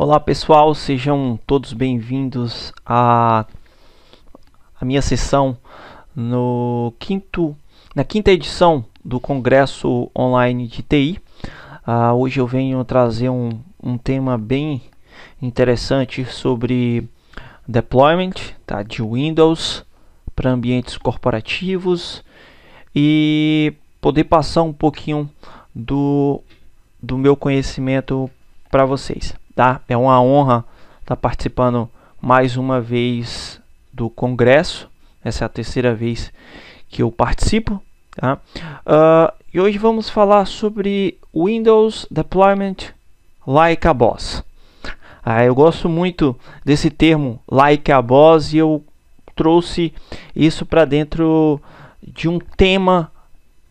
Olá pessoal, sejam todos bem-vindos à, à, minha sessão no quinto, na quinta edição do Congresso Online de TI. Uh, ah, hoje eu venho trazer um, um tema bem interessante sobre deployment tá, de Windows para ambientes corporativos e poder passar um pouquinho do, do meu conhecimento para vocês tá? É uma honra estar tá participando mais uma vez do congresso. Essa é a terceira vez que eu participo, tá? Uh, e hoje vamos falar sobre Windows Deployment Like a Boss. Ah, eu gosto muito desse termo Like a Boss e eu trouxe isso para dentro de um tema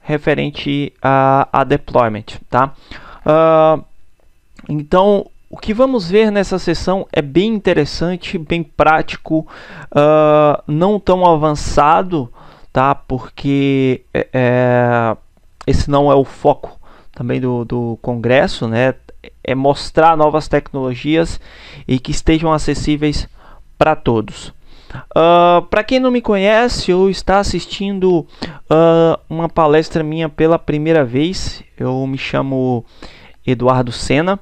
referente a, a deployment, tá? Uh, então, o que vamos ver nessa sessão é bem interessante, bem prático, uh, não tão avançado, tá? Porque é, é, esse não é o foco também do, do congresso, né? É mostrar novas tecnologias e que estejam acessíveis para todos. Uh, ah, para quem não me conhece ou está assistindo uh, uma palestra minha pela primeira vez, eu me chamo Eduardo Sena.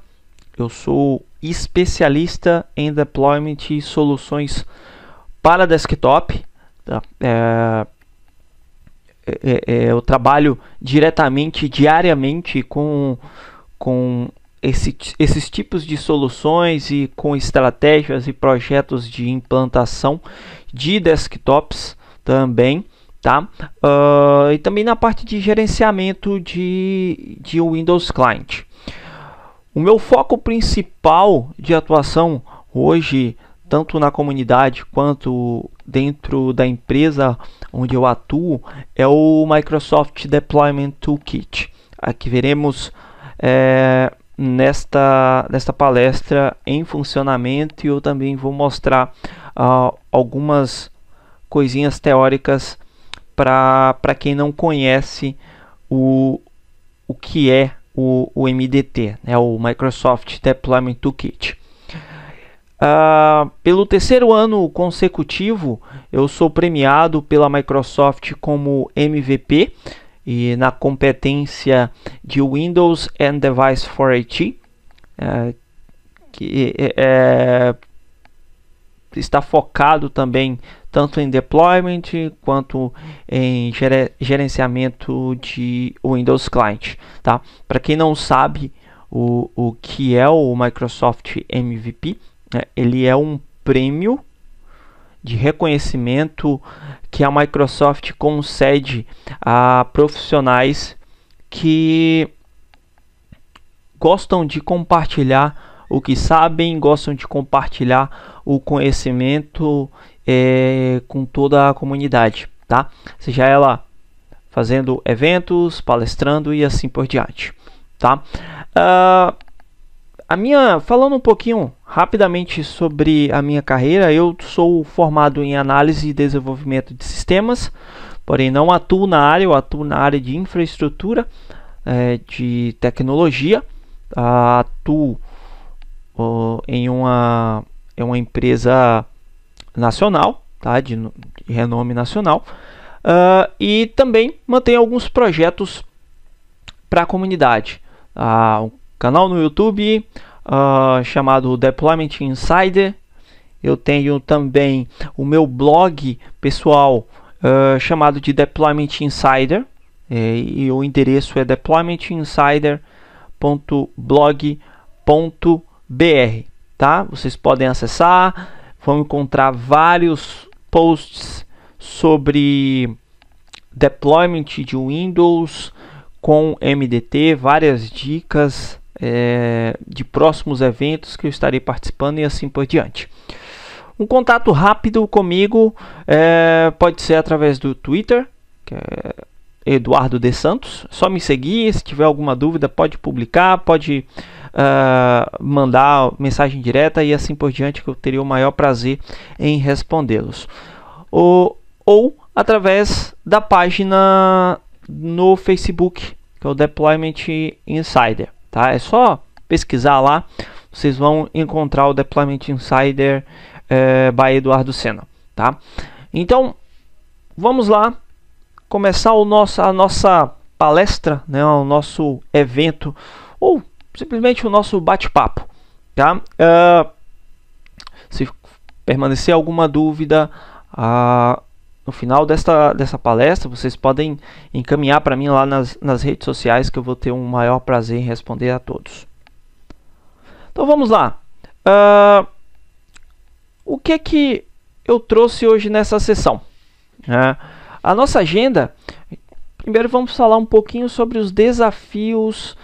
Eu sou especialista em deployment e soluções para desktop. Tá? É, é, é, eu trabalho diretamente, diariamente com, com esse, esses tipos de soluções e com estratégias e projetos de implantação de desktops também. Tá? Uh, e também na parte de gerenciamento de, de Windows Client. O meu foco principal de atuação hoje, tanto na comunidade quanto dentro da empresa onde eu atuo, é o Microsoft Deployment Toolkit. Aqui veremos é, nesta, nesta palestra em funcionamento e eu também vou mostrar uh, algumas coisinhas teóricas para quem não conhece o, o que é o, o MDT, né, o Microsoft Deployment Toolkit. Uh, pelo terceiro ano consecutivo, eu sou premiado pela Microsoft como MVP e na competência de Windows and Device for IT, uh, eh, que é, está focado também tanto em deployment quanto em gerenciamento de Windows Client, tá? Para quem não sabe o, o que é o Microsoft MVP, né? ele é um prêmio de reconhecimento que a Microsoft concede a profissionais que gostam de compartilhar o que sabem, gostam de compartilhar o conhecimento é, com toda a comunidade, tá? Seja ela fazendo eventos, palestrando e assim por diante, tá? Uh, a minha, falando um pouquinho rapidamente sobre a minha carreira, eu sou formado em análise e desenvolvimento de sistemas, porém não atuo na área, eu atuo na área de infraestrutura, é, de tecnologia, ah, atuo em uma, uma empresa nacional, tá? de, de renome nacional, uh, e também mantém alguns projetos para a comunidade. Uh, um canal no YouTube uh, chamado Deployment Insider. Eu tenho também o meu blog pessoal uh, chamado de Deployment Insider. E, é, e o endereço é deploymentinsider.blog.com br, tá? Vocês podem acessar, vão encontrar vários posts sobre deployment de Windows com MDT, várias dicas é, de próximos eventos que eu estarei participando e assim por diante. Um contato rápido comigo é, pode ser através do Twitter, que é Eduardo De Santos. Só me seguir, se tiver alguma dúvida pode publicar, pode uh, mandar mensagem direta e assim por diante, que eu teria o maior prazer em respondê-los. Ou, ou através da página no Facebook, que é o Deployment Insider. Tá? É só pesquisar lá, vocês vão encontrar o Deployment Insider é, by Eduardo Senna. Tá? Então, vamos lá começar o nosso, a nossa palestra, né, o nosso evento, ou simplesmente o nosso bate-papo, tá? Uh, se permanecer alguma dúvida uh, no final desta, dessa palestra, vocês podem encaminhar para mim lá nas, nas redes sociais que eu vou ter um maior prazer em responder a todos. Então vamos lá. Uh, o que é que eu trouxe hoje nessa sessão? Uh, a nossa agenda. Primeiro vamos falar um pouquinho sobre os desafios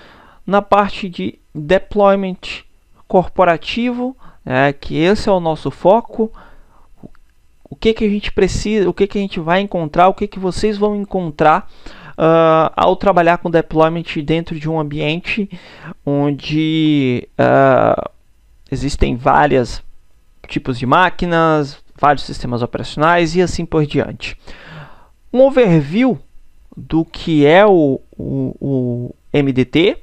na parte de deployment corporativo, né, que esse é o nosso foco. O que, que a gente precisa, o que, que a gente vai encontrar, o que, que vocês vão encontrar uh, ao trabalhar com deployment dentro de um ambiente onde uh, existem vários tipos de máquinas, vários sistemas operacionais e assim por diante. Um overview do que é o, o, o MDT,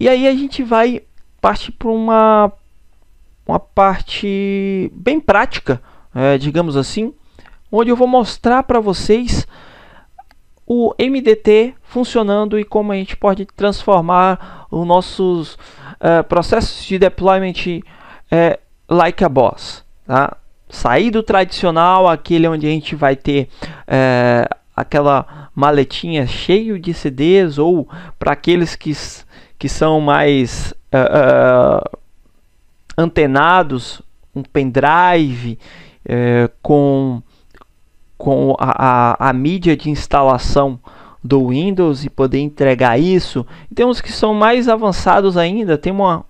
e aí a gente vai parte para uma, uma parte bem prática, é, digamos assim, onde eu vou mostrar para vocês o MDT funcionando e como a gente pode transformar os nossos uh, processos de deployment uh, like a boss. Tá? Sair do tradicional, aquele onde a gente vai ter uh, aquela maletinha cheio de CDs ou para aqueles que que são mais uh, uh, antenados, um pendrive uh, com, com a, a, a, mídia de instalação do Windows e poder entregar isso. E temos que são mais avançados ainda, tem uma,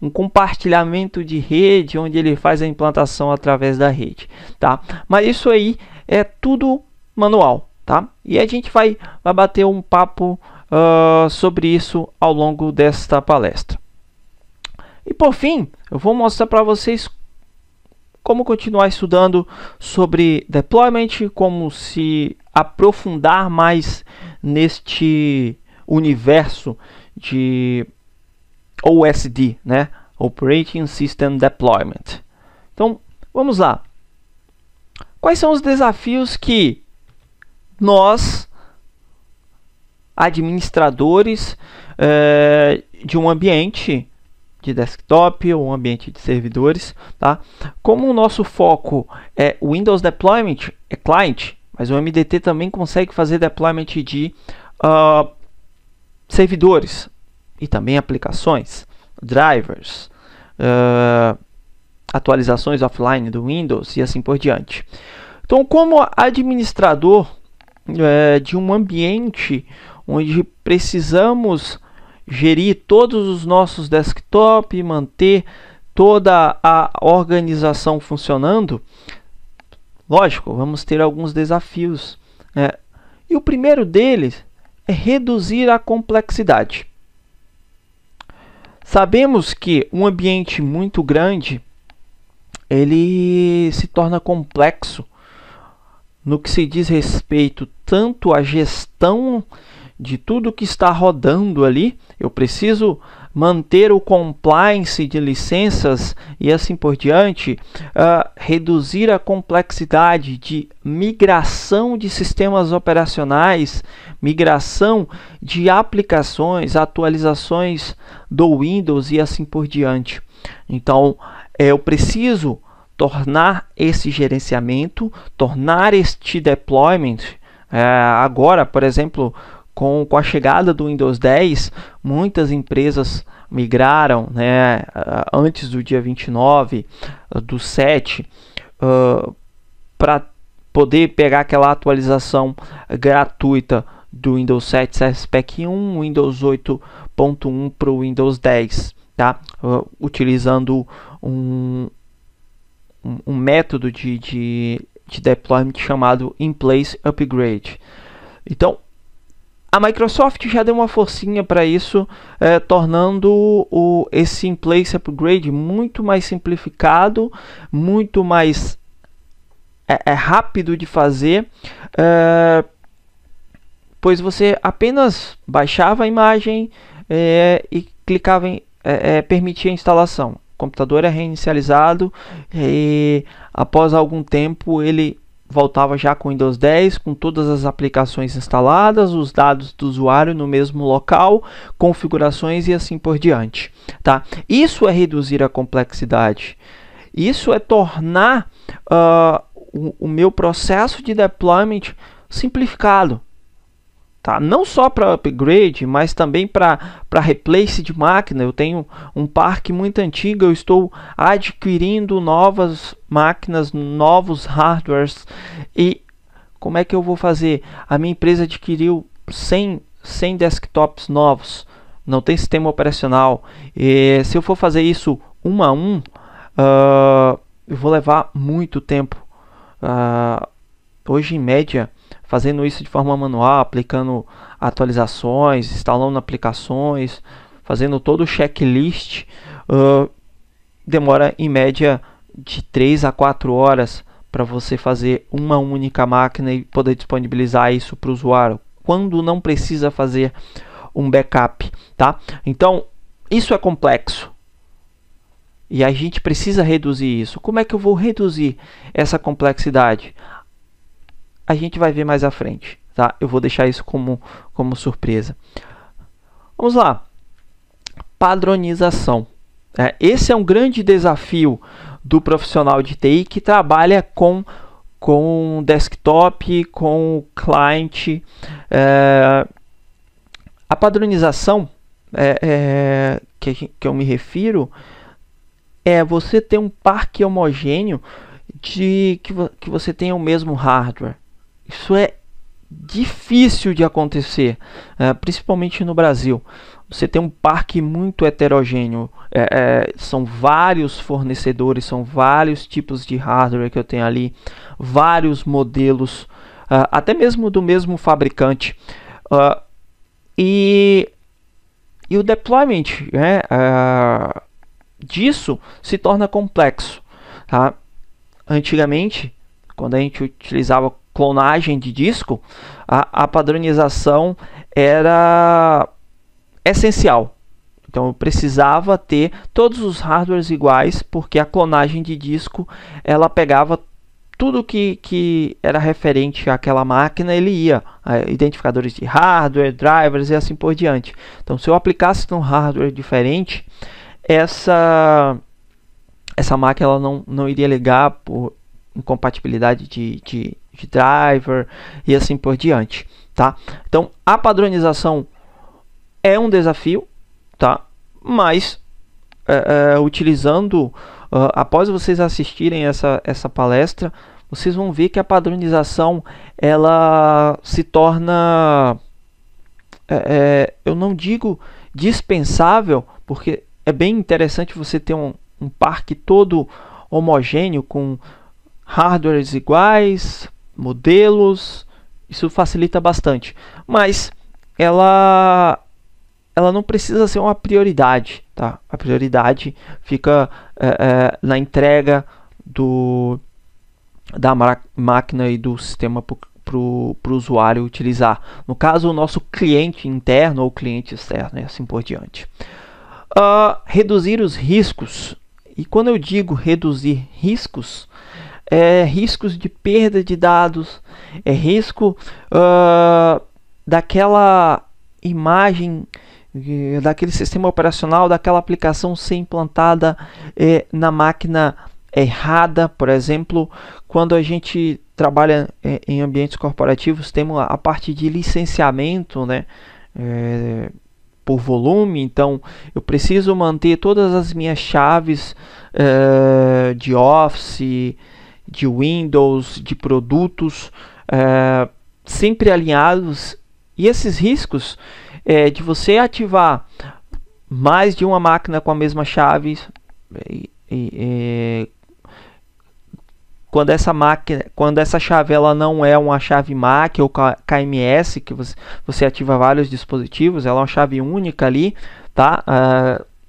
um compartilhamento de rede onde ele faz a implantação através da rede, tá? Mas isso aí é tudo manual, tá? E a gente vai, vai bater um papo uh, sobre isso ao longo desta palestra. E por fim, eu vou mostrar para vocês como continuar estudando sobre deployment, como se aprofundar mais neste universo de OSD, né? Operating System Deployment. Então, vamos lá. Quais são os desafios que nós administradores é, de um ambiente de desktop ou um ambiente de servidores, tá? Como o nosso foco é Windows Deployment, é client, mas o MDT também consegue fazer deployment de uh, servidores e também aplicações, drivers, uh, atualizações offline do Windows e assim por diante. Então, como administrador é, de um ambiente onde precisamos gerir todos os nossos desktop, manter toda a organização funcionando, lógico, vamos ter alguns desafios. Né? E o primeiro deles é reduzir a complexidade. Sabemos que um ambiente muito grande ele se torna complexo no que se diz respeito tanto à gestão de tudo que está rodando ali. Eu preciso manter o compliance de licenças e assim por diante, uh, reduzir a complexidade de migração de sistemas operacionais, migração de aplicações, atualizações do Windows e assim por diante. Então, eh, eu preciso tornar esse gerenciamento, tornar este deployment. Eh, agora, por exemplo, com, com a chegada do Windows 10, muitas empresas migraram né, antes do dia 29 ah, do 7 uh, ah, para poder pegar aquela atualização gratuita do Windows 7 Pack 1, Windows 8.1 para o Windows 10, tá? Uh, utilizando um, um, um método de, de, de deployment chamado In Place Upgrade. Então, a Microsoft já deu uma forcinha para isso, é, tornando o, esse in place upgrade muito mais simplificado, muito mais é, é rápido de fazer, é, pois você apenas baixava a imagem é, e clicava em é, permitir a instalação. O computador é reinicializado e após algum tempo ele voltava já com Windows 10, com todas as aplicações instaladas, os dados do usuário no mesmo local, configurações e assim por diante, tá? Isso é reduzir a complexidade. Isso é tornar uh, o, o meu processo de deployment simplificado, Tá? Não só para upgrade, mas também para replace de máquina. Eu tenho um parque muito antigo, eu estou adquirindo novas máquinas, novos hardwares. E como é que eu vou fazer? A minha empresa adquiriu 100, 100 desktops novos, não tem sistema operacional. E, se eu for fazer isso um a um, uh, eu vou levar muito tempo. Uh, hoje, em média, fazendo isso de forma manual, aplicando atualizações, instalando aplicações, fazendo todo o checklist, uh, demora em média de 3 a 4 horas para você fazer uma única máquina e poder disponibilizar isso para o usuário quando não precisa fazer um backup, tá? Então, isso é complexo. E a gente precisa reduzir isso. Como é que eu vou reduzir essa complexidade? a gente vai ver mais à frente, tá? Eu vou deixar isso como, como surpresa. Vamos lá. Padronização. É, esse é um grande desafio do profissional de TI que trabalha com com desktop, com client. É, a padronização é, é, que, que eu me refiro é você ter um parque homogêneo de que, que você tenha o mesmo hardware. Isso é difícil de acontecer, eh, principalmente no Brasil. Você tem um parque muito heterogêneo, é, é, são vários fornecedores, são vários tipos de hardware que eu tenho ali, vários modelos, uh, até mesmo do mesmo fabricante. Uh, e, e o deployment né, uh, disso se torna complexo. Tá? Antigamente, quando a gente utilizava clonagem de disco, a, a padronização era essencial. Então eu precisava ter todos os hardwares iguais, porque a clonagem de disco ela pegava tudo que, que era referente àquela máquina, ele ia. Identificadores de hardware, drivers e assim por diante. Então, se eu aplicasse num hardware diferente, essa, essa máquina ela não, não iria ligar por incompatibilidade de, de de driver e assim por diante, tá? Então, a padronização é um desafio, tá? Mas é, é, utilizando uh, após vocês assistirem essa, essa palestra, vocês vão ver que a padronização ela se torna é, é, eu não digo dispensável, porque é bem interessante você ter um, um parque todo homogêneo com hardwares iguais, modelos, isso facilita bastante. Mas ela ela não precisa ser uma prioridade, tá? A prioridade fica é, é, na entrega do da máquina e do sistema para o usuário utilizar. No caso, o nosso cliente interno ou cliente externo e assim por diante. Uh, reduzir os riscos. E quando eu digo reduzir riscos, é, riscos de perda de dados, é risco uh, daquela imagem, eh, daquele sistema operacional, daquela aplicação ser implantada eh, na máquina errada, por exemplo, quando a gente trabalha eh, em ambientes corporativos, temos a, parte de licenciamento, né? por volume, então eu preciso manter todas as minhas chaves de Office, de Windows, de produtos, é, sempre alinhados. E esses riscos é, de você ativar mais de uma máquina com a mesma chave, e, e, quando essa máquina, quando essa chave ela não é uma chave MAC ou KMS que você, você ativa vários dispositivos, ela é uma chave única ali, tá?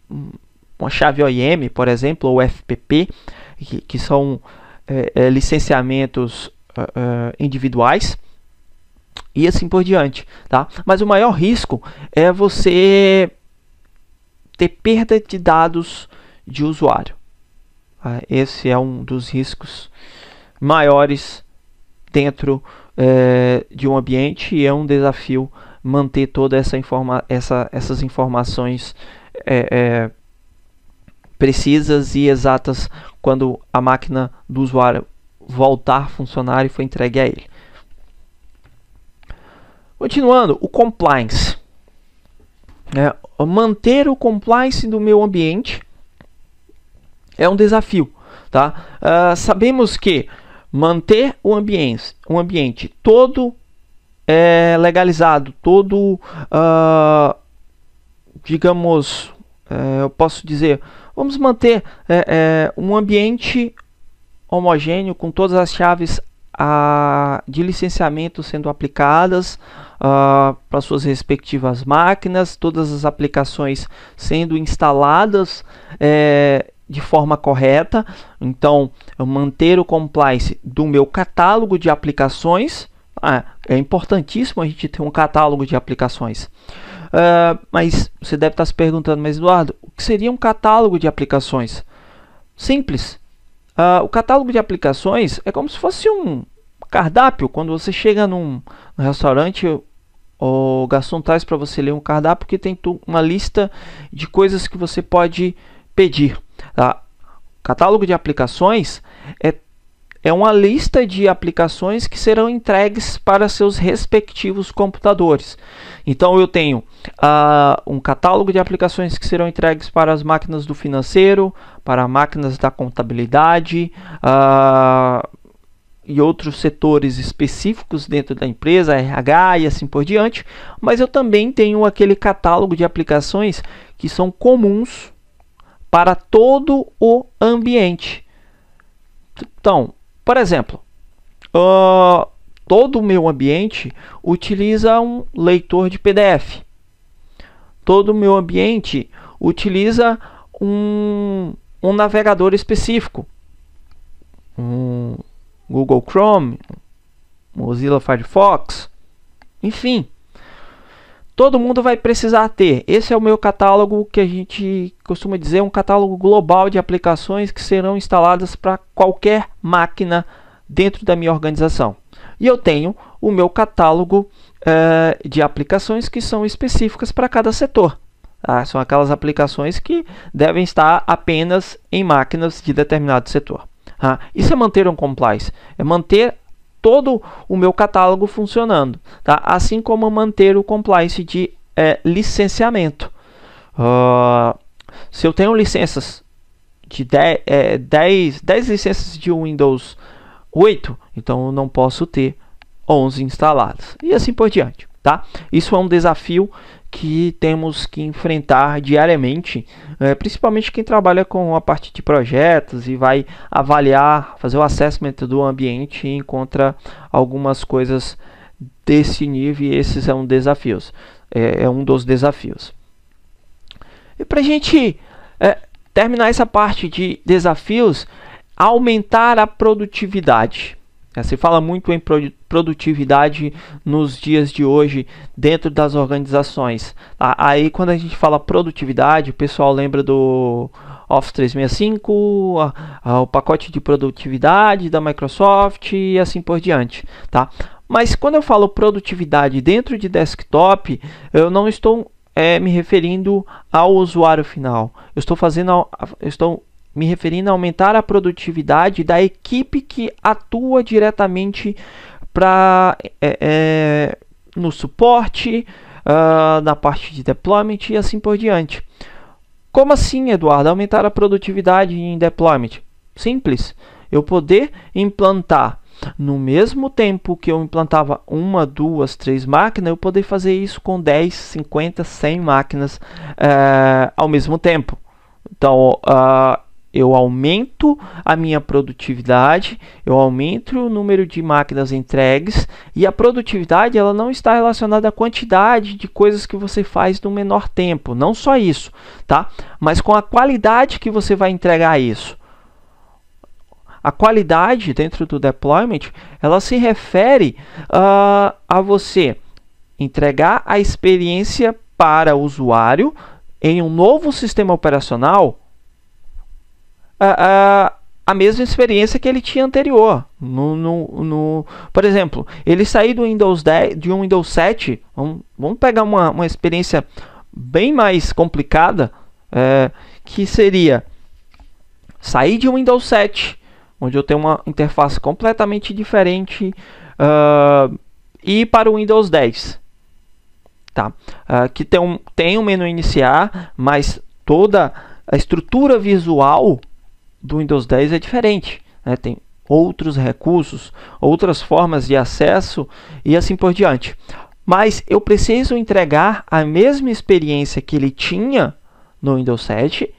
Uh, uma chave OIM, por exemplo, ou FPP, que, que são é, é, licenciamentos é, é, individuais e assim por diante, tá? Mas o maior risco é você ter perda de dados de usuário. Tá? Esse é um dos riscos maiores dentro é, de um ambiente e é um desafio manter toda essa informa essa, essas informações é, é, precisas e exatas quando a máquina do usuário voltar a funcionar e foi entregue a ele. Continuando, o compliance. É, manter o compliance do meu ambiente é um desafio. Tá? Uh, sabemos que manter o ambiente, um ambiente todo é, legalizado, todo, uh, digamos, é, eu posso dizer, Vamos manter é, é, um ambiente homogêneo com todas as chaves a, de licenciamento sendo aplicadas ah, para suas respectivas máquinas, todas as aplicações sendo instaladas é, de forma correta. Então, manter o compliance do meu catálogo de aplicações. Ah, é importantíssimo a gente ter um catálogo de aplicações. Uh, mas você deve estar se perguntando, mas Eduardo, o que seria um catálogo de aplicações? Simples. Uh, o catálogo de aplicações é como se fosse um cardápio. Quando você chega num, restaurante, o garçom traz para você ler um cardápio que tem uma lista de coisas que você pode pedir. Tá? O catálogo de aplicações é é uma lista de aplicações que serão entregues para seus respectivos computadores. Então eu tenho uh, um catálogo de aplicações que serão entregues para as máquinas do financeiro, para máquinas da contabilidade. Uh, e outros setores específicos dentro da empresa, RH e assim por diante, mas eu também tenho aquele catálogo de aplicações que são comuns para todo o ambiente. Então, por exemplo, uh, todo o meu ambiente utiliza um leitor de PDF. Todo o meu ambiente utiliza um, um navegador específico. Um Google Chrome, Mozilla Firefox, enfim todo mundo vai precisar ter. Esse é o meu catálogo que a gente costuma dizer um catálogo global de aplicações que serão instaladas para qualquer máquina dentro da minha organização. E eu tenho o meu catálogo uh, de aplicações que são específicas para cada setor. Tá? São aquelas aplicações que devem estar apenas em máquinas de determinado setor. Tá? Isso é manter um compliance, é manter todo o meu catálogo funcionando, tá? assim como manter o compliance de é, licenciamento. Uh, se eu tenho licenças de 10, é, 10, licenças de Windows 8, então eu não posso ter 11 instaladas e assim por diante. Tá? Isso é um desafio que temos que enfrentar diariamente, é, principalmente quem trabalha com a parte de projetos e vai avaliar, fazer o assessment do ambiente e encontra algumas coisas desse nível e esses são desafios. É, é um dos desafios. E para a gente é, terminar essa parte de desafios, aumentar a produtividade. Né, se fala muito em produtividade nos dias de hoje dentro das organizações. Aí quando a gente fala produtividade, o pessoal lembra do Office 365, a, a, o pacote de produtividade da Microsoft e assim por diante, tá? Mas quando eu falo produtividade dentro de desktop, eu não estou é, me referindo ao usuário final. Eu estou fazendo, eu estou me referindo a aumentar a produtividade da equipe que atua diretamente para é, é, no suporte, uh, na parte de deployment e assim por diante. Como assim, Eduardo? Aumentar a produtividade em deployment? Simples. Eu poder implantar no mesmo tempo que eu implantava uma, duas, três máquinas, eu poder fazer isso com 10, 50, 100 máquinas eh, ao mesmo tempo. Então, uh, eu aumento a minha produtividade, eu aumento o número de máquinas entregues e a produtividade ela não está relacionada à quantidade de coisas que você faz no menor tempo, não só isso, tá? Mas com a qualidade que você vai entregar isso. A qualidade dentro do deployment, ela se refere uh, a você entregar a experiência para o usuário em um novo sistema operacional a, a, a mesma experiência que ele tinha anterior. No, no, no, por exemplo, ele sair do Windows 10, de um Windows 7, vamos, vamos pegar uma, uma experiência bem mais complicada, é, que seria sair de um Windows 7, onde eu tenho uma interface completamente diferente, uh, e para o Windows 10. Tá. Uh, que tem um, tem um menu iniciar, mas toda a estrutura visual do Windows 10 é diferente. Né? Tem outros recursos, outras formas de acesso e assim por diante. Mas eu preciso entregar a mesma experiência que ele tinha no Windows 7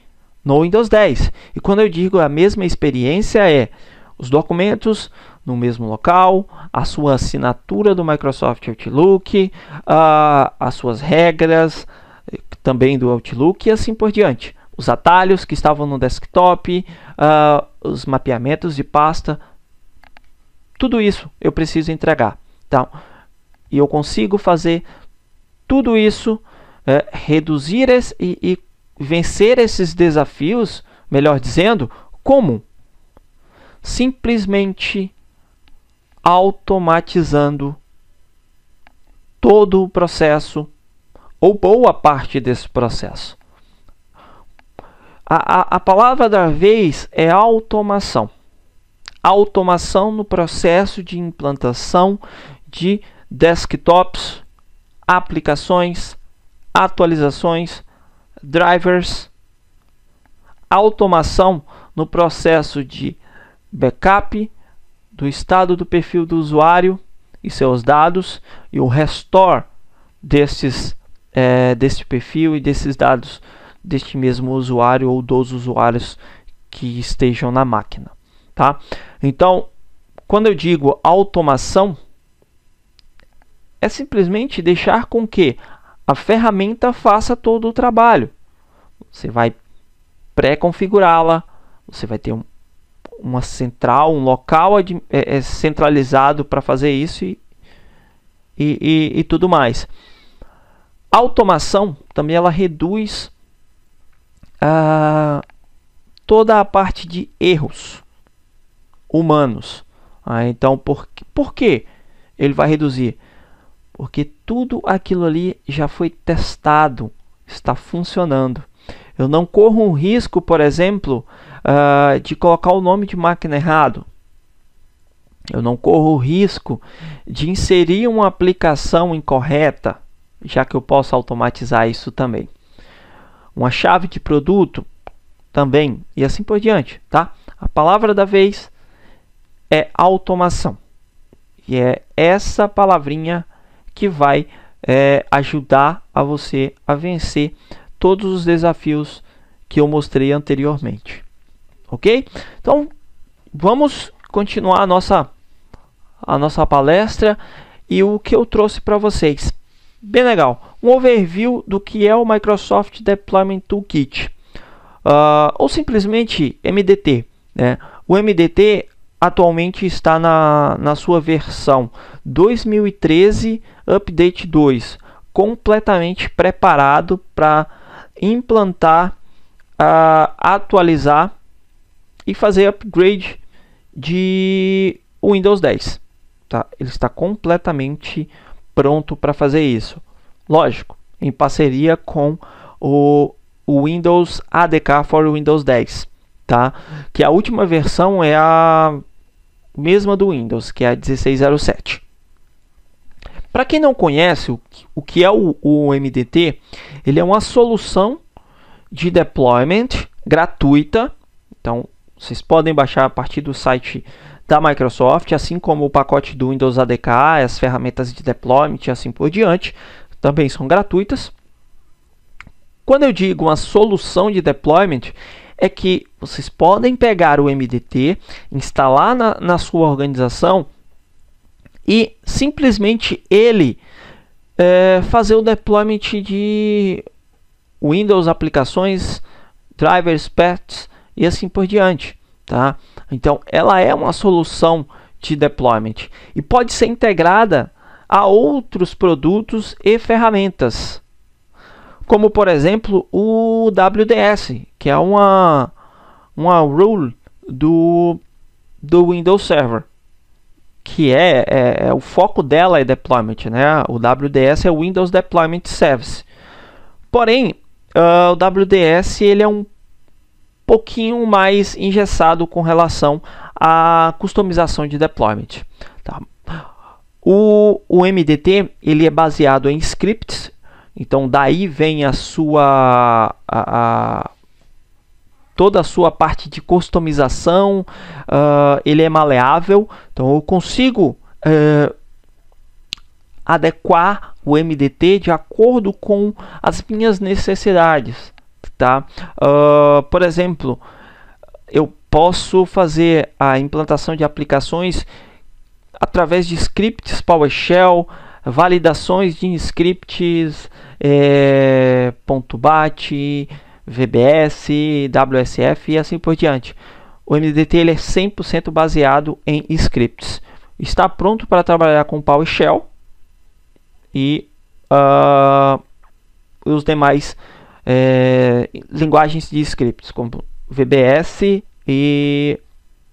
no Windows 10. E quando eu digo a mesma experiência é os documentos no mesmo local, a sua assinatura do Microsoft Outlook, uh, as suas regras eh, também do Outlook e assim por diante. Os atalhos que estavam no desktop, uh, os mapeamentos de pasta, tudo isso eu preciso entregar. Então, e eu consigo fazer tudo isso, é, reduzir esse, e, e, vencer esses desafios, melhor dizendo, como? Simplesmente automatizando todo o processo ou boa parte desse processo. A, a, a palavra da vez é automação. Automação no processo de implantação de desktops, aplicações, atualizações, drivers, automação no processo de backup do estado do perfil do usuário e seus dados e o restore destes é, eh, perfil e desses dados deste mesmo usuário ou dos usuários que estejam na máquina, tá? Então, quando eu digo automação, é simplesmente deixar com que a ferramenta faça todo o trabalho. Você vai pré-configurá-la, você vai ter um, uma central, um local é, é centralizado para fazer isso e, e, e, e tudo mais. A automação também ela reduz ah, toda a parte de erros humanos. Ah, então, por, por que ele vai reduzir? Porque tudo aquilo ali já foi testado, está funcionando. Eu não corro um risco, por exemplo, uh, de colocar o nome de máquina errado. Eu não corro o risco de inserir uma aplicação incorreta, já que eu posso automatizar isso também uma chave de produto também e assim por diante, tá? A palavra da vez é automação e é essa palavrinha que vai é, ajudar a você a vencer todos os desafios que eu mostrei anteriormente, ok? Então vamos continuar a nossa a nossa palestra e o que eu trouxe para vocês bem legal. Um overview do que é o Microsoft Deployment Toolkit, uh, ou simplesmente MDT. Né? O MDT atualmente está na, na sua versão 2013 Update 2, completamente preparado para implantar, uh, atualizar e fazer upgrade de Windows 10. Tá? Ele está completamente preparado pronto para fazer isso. Lógico, em parceria com o, Windows ADK for Windows 10, tá? Que a última versão é a mesma do Windows, que é a 1607. Para quem não conhece o, que é o MDT, ele é uma solução de deployment gratuita. Então, vocês podem baixar a partir do site da Microsoft, assim como o pacote do Windows ADK, as ferramentas de deployment e assim por diante, também são gratuitas. Quando eu digo uma solução de deployment, é que vocês podem pegar o MDT, instalar na, na sua organização e simplesmente ele é, fazer o deployment de Windows aplicações, drivers, pets e assim por diante. Tá? Então, ela é uma solução de deployment e pode ser integrada a outros produtos e ferramentas, como por exemplo o WDS, que é uma, uma rule do, do Windows Server, que é, é, é o foco dela é deployment, né? O WDS é o Windows Deployment Service. Porém, uh, o WDS ele é um pouquinho mais engessado com relação à customização de deployment. Tá? O, o MDT ele é baseado em scripts, então daí vem a sua a, a, toda a sua parte de customização, uh, ele é maleável, então eu consigo uh, adequar o MDT de acordo com as minhas necessidades tá? Uh, por exemplo, eu posso fazer a implantação de aplicações através de scripts PowerShell, validações de scripts é, .bat, VBS, WSF e assim por diante. O MDT ele é 100% baseado em scripts. Está pronto para trabalhar com PowerShell e uh, os demais é, linguagens de scripts, como VBS e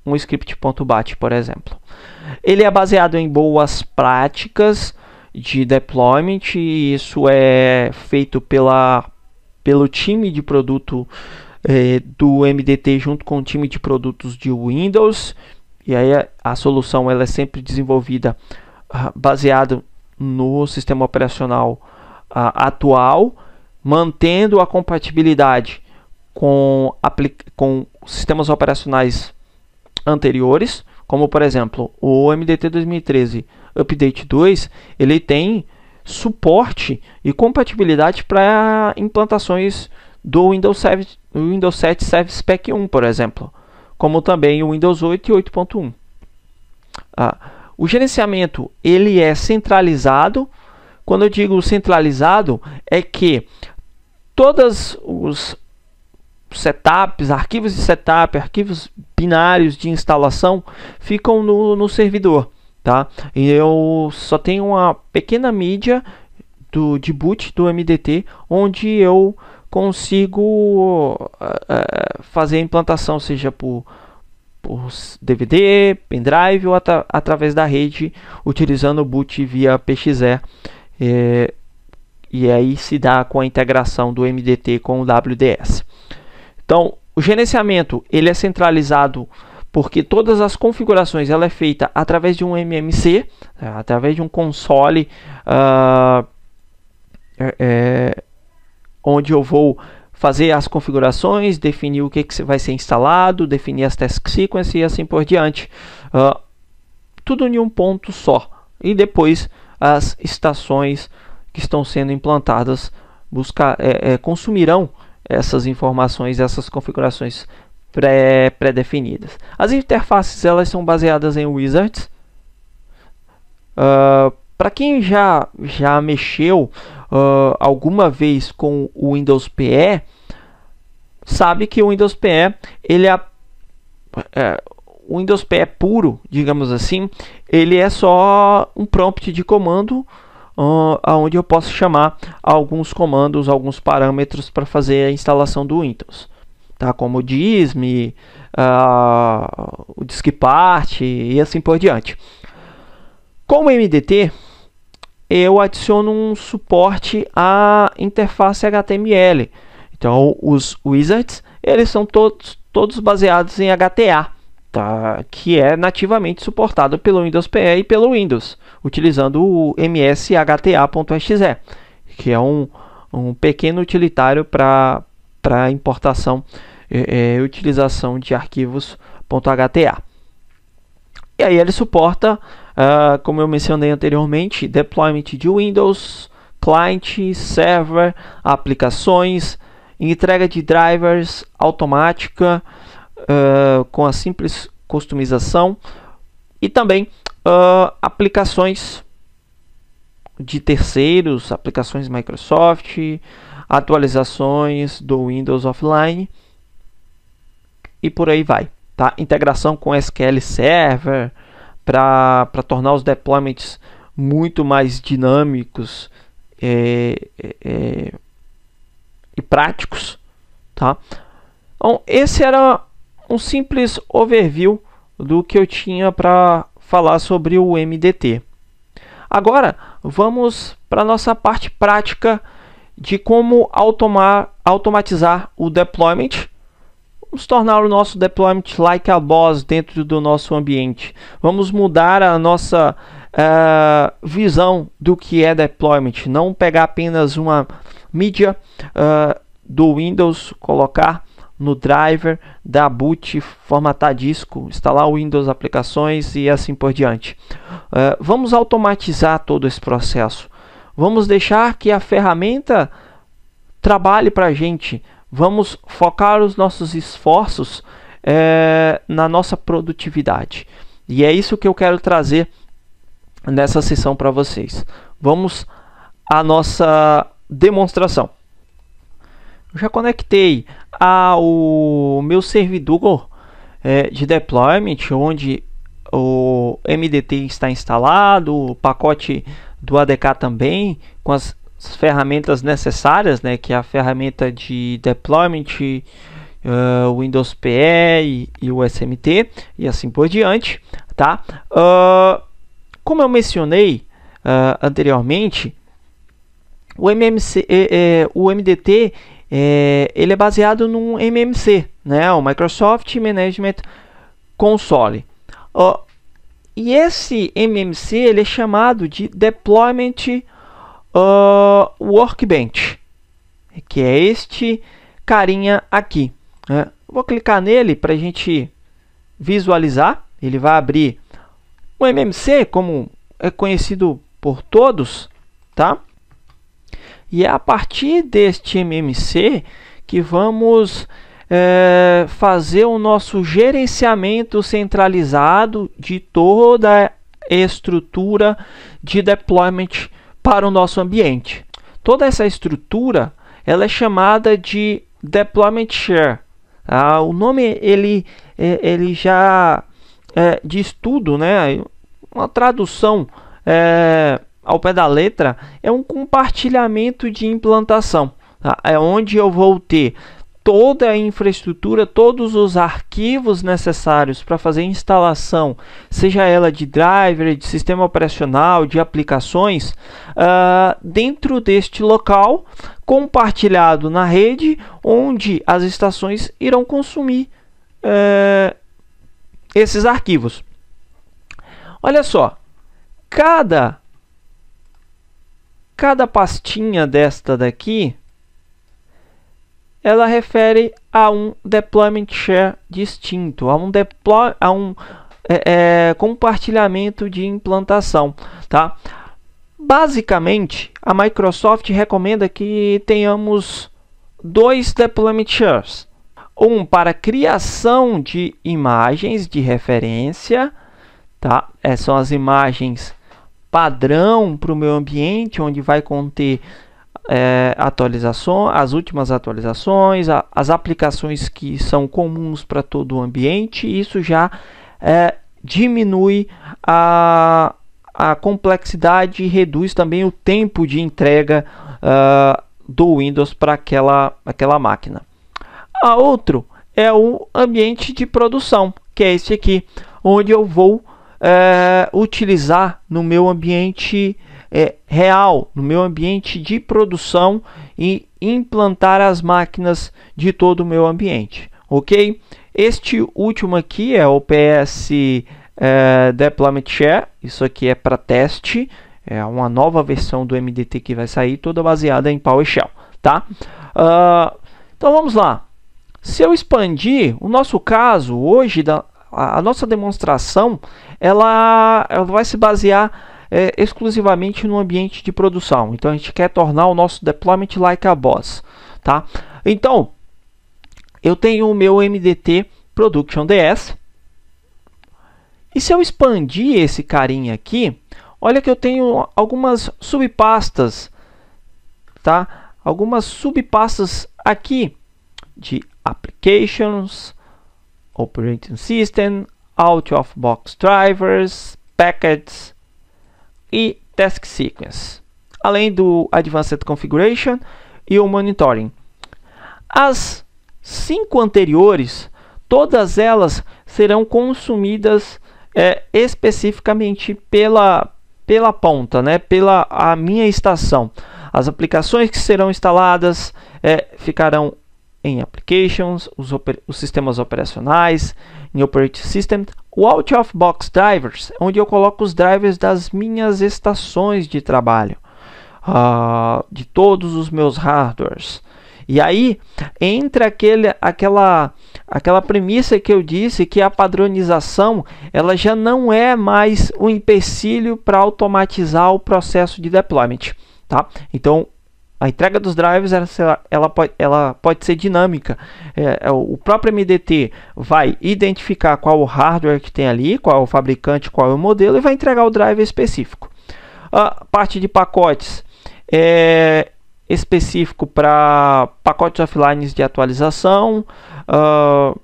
um script.bat, por exemplo. Ele é baseado em boas práticas de deployment, e isso é feito pela, pelo time de produto é, do MDT junto com o time de produtos de Windows. E aí a, a solução ela é sempre desenvolvida baseada ah, baseado no sistema operacional ah, atual mantendo a compatibilidade com, com sistemas operacionais anteriores, como por exemplo o MDT 2013 Update 2, ele tem suporte e compatibilidade para implantações do Windows 7, Windows 7 Service Pack 1, por exemplo, como também o Windows 8 e 8.1. Ah, o gerenciamento ele é centralizado quando eu digo centralizado, é que todos os setups, arquivos de setup, arquivos binários de instalação ficam no, no servidor, tá? E eu só tenho uma pequena mídia do, de boot do MDT, onde eu consigo uh, fazer a implantação, seja por, por DVD, pendrive ou atra através da rede, utilizando o boot via PXE é, e aí se dá com a integração do MDT com o WDS. Então, o gerenciamento ele é centralizado porque todas as configurações ela é feita através de um MMC, né, através de um console, uh, é, onde eu vou fazer as configurações, definir o que, que vai ser instalado, definir as task sequence e assim por diante. Uh, tudo em um ponto só. E depois as estações que estão sendo implantadas buscar, é, é, consumirão essas informações, essas configurações pré-definidas. Pré as interfaces elas são baseadas em wizards. Uh, ah, Para quem já, já mexeu uh, alguma vez com o Windows PE, sabe que o Windows PE ele é, é o Windows PE é puro, digamos assim, ele é só um prompt de comando uh, ah, onde eu posso chamar alguns comandos, alguns parâmetros para fazer a instalação do Windows. Tá, como o DISM, uh, ah, o DiskPart e assim por diante. Com o MDT, eu adiciono um suporte à interface HTML. Então, os wizards, eles são todos, todos baseados em HTA tá? que é nativamente suportado pelo Windows PE e pelo Windows, utilizando o mshta.exe, que é um, um pequeno utilitário para importação e é, é, utilização de arquivos .hta. E aí ele suporta, uh, como eu mencionei anteriormente, deployment de Windows, client, server, aplicações, entrega de drivers automática, com a simples customização e também uh, aplicações de terceiros, aplicações Microsoft, atualizações do Windows Offline e por aí vai. Tá? Integração com SQL Server para tornar os deployments muito mais dinâmicos é, é, é e práticos. Tá? Então, esse era um simples overview do que eu tinha para falar sobre o MDT. Agora vamos para a nossa parte prática de como automar, automatizar o deployment. Vamos tornar o nosso deployment like a boss dentro do nosso ambiente. Vamos mudar a nossa uh, visão do que é deployment. Não pegar apenas uma mídia uh, do Windows, colocar no driver, da boot, formatar disco, instalar o Windows aplicações e assim por diante. Uh, vamos automatizar todo esse processo. Vamos deixar que a ferramenta trabalhe para a gente. Vamos focar os nossos esforços é, na nossa produtividade. E é isso que eu quero trazer nessa sessão para vocês. Vamos à nossa demonstração já conectei ao meu servidor é, de deployment, onde o MDT está instalado, o pacote do ADK também, com as ferramentas necessárias, né, que é a ferramenta de deployment, é, o uh, Windows PE e, e, o SMT e assim por diante, tá? Uh, como eu mencionei uh, anteriormente, o, MMC, é, é, o MDT é, ele é baseado num MMC, né? o Microsoft Management Console. e esse MMC ele é chamado de Deployment uh, Workbench, que é este carinha aqui. Né? Vou clicar nele para a gente visualizar. Ele vai abrir o MMC, como é conhecido por todos, tá? E é a partir deste MMC que vamos é, fazer o nosso gerenciamento centralizado de toda a estrutura de deployment para o nosso ambiente. Toda essa estrutura ela é chamada de deployment share. Ah, o nome ele, é, ele já é, diz tudo, né? Uma tradução é, ao pé da letra é um compartilhamento de implantação, tá? é onde eu vou ter toda a infraestrutura, todos os arquivos necessários para fazer instalação, seja ela de driver, de sistema operacional, de aplicações, uh, dentro deste local compartilhado na rede, onde as estações irão consumir uh, esses arquivos. Olha só, cada cada pastinha desta daqui, ela refere a um deployment share distinto, a um, deploy, a um é, é, compartilhamento de implantação, tá? Basicamente, a Microsoft recomenda que tenhamos dois deployment shares, um para criação de imagens de referência, tá? Essas são as imagens padrão para o meu ambiente, onde vai conter é, atualizações, as últimas atualizações, a, as aplicações que são comuns para todo o ambiente. Isso já é, diminui a, a complexidade e reduz também o tempo de entrega uh, do Windows para aquela, aquela máquina. A outro é o ambiente de produção, que é esse aqui, onde eu vou é, utilizar no meu ambiente é, real, no meu ambiente de produção e implantar as máquinas de todo o meu ambiente, ok? Este último aqui é o PS é, eh, Deployment Share, isso aqui é para teste, é uma nova versão do MDT que vai sair, toda baseada em PowerShell, tá? Uh, então vamos lá. Se eu expandir, o nosso caso hoje da, a, nossa demonstração ela, ela vai se basear é, exclusivamente no ambiente de produção. Então a gente quer tornar o nosso deployment like a boss, tá? Então eu tenho o meu MDT Production DS. E se eu expandir esse carinha aqui, olha que eu tenho algumas subpastas, tá? Algumas subpastas aqui de applications, operating system, out-of-box drivers, packets e task sequence, além do Advanced Configuration e o Monitoring. As cinco anteriores, todas elas serão consumidas é, especificamente pela, pela ponta, né? pela a minha estação. As aplicações que serão instaladas é, ficarão em applications, os, os, sistemas operacionais, em operating system, o out of box drivers, é onde eu coloco os drivers das minhas estações de trabalho, uh, de todos os meus hardwares. E aí entra aquele, aquela, aquela premissa que eu disse que a padronização ela já não é mais um empecilho para automatizar o processo de deployment. Tá? Então a entrega dos drives ela, ela, pode, ela pode ser dinâmica. É, é o próprio MDT vai identificar qual o hardware que tem ali, qual o fabricante, qual é o modelo e vai entregar o drive específico. A parte de pacotes é específico para pacotes offline de atualização, uh,